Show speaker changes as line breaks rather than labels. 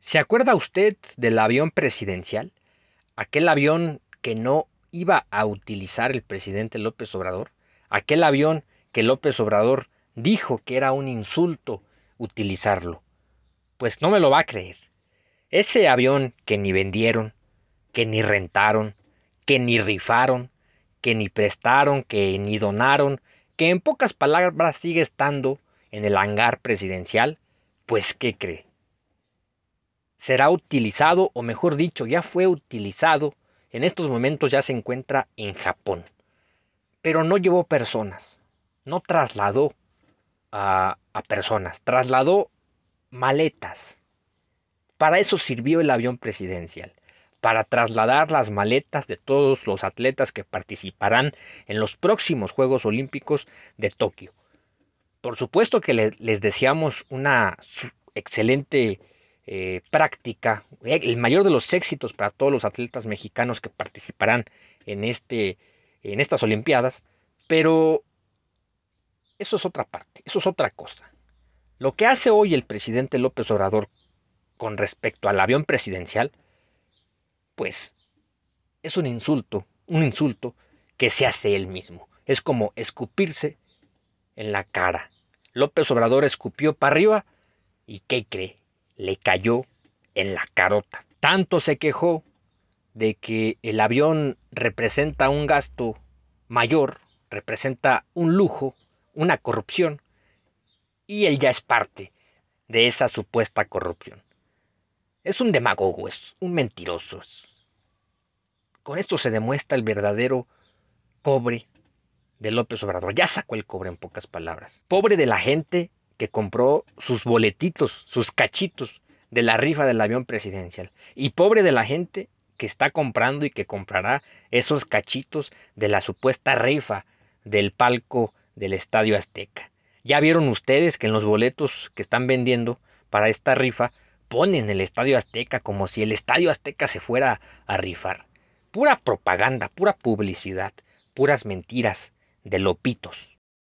¿Se acuerda usted del avión presidencial? Aquel avión que no iba a utilizar el presidente López Obrador. Aquel avión que López Obrador dijo que era un insulto utilizarlo. Pues no me lo va a creer. Ese avión que ni vendieron, que ni rentaron, que ni rifaron, que ni prestaron, que ni donaron, que en pocas palabras sigue estando en el hangar presidencial, pues ¿qué cree? será utilizado, o mejor dicho, ya fue utilizado, en estos momentos ya se encuentra en Japón. Pero no llevó personas, no trasladó a, personas, trasladó maletas. Para eso sirvió el avión presidencial, para trasladar las maletas de todos los atletas que participarán en los próximos Juegos Olímpicos de Tokio. Por supuesto que les deseamos una excelente eh, práctica, eh, el mayor de los éxitos para todos los atletas mexicanos que participarán en, este, en estas Olimpiadas, pero eso es otra parte, eso es otra cosa. Lo que hace hoy el presidente López Obrador con respecto al avión presidencial, pues es un insulto, un insulto que se hace él mismo. Es como escupirse en la cara. López Obrador escupió para arriba y ¿qué cree? le cayó en la carota. Tanto se quejó de que el avión representa un gasto mayor, representa un lujo, una corrupción, y él ya es parte de esa supuesta corrupción. Es un demagogo, es un mentiroso. Con esto se demuestra el verdadero cobre de López Obrador. Ya sacó el cobre en pocas palabras. Pobre de la gente que compró sus boletitos, sus cachitos de la rifa del avión presidencial. Y pobre de la gente que está comprando y que comprará esos cachitos de la supuesta rifa del palco del Estadio Azteca. Ya vieron ustedes que en los boletos que están vendiendo para esta rifa ponen el Estadio Azteca como si el Estadio Azteca se fuera a rifar. Pura propaganda, pura publicidad, puras mentiras de lopitos.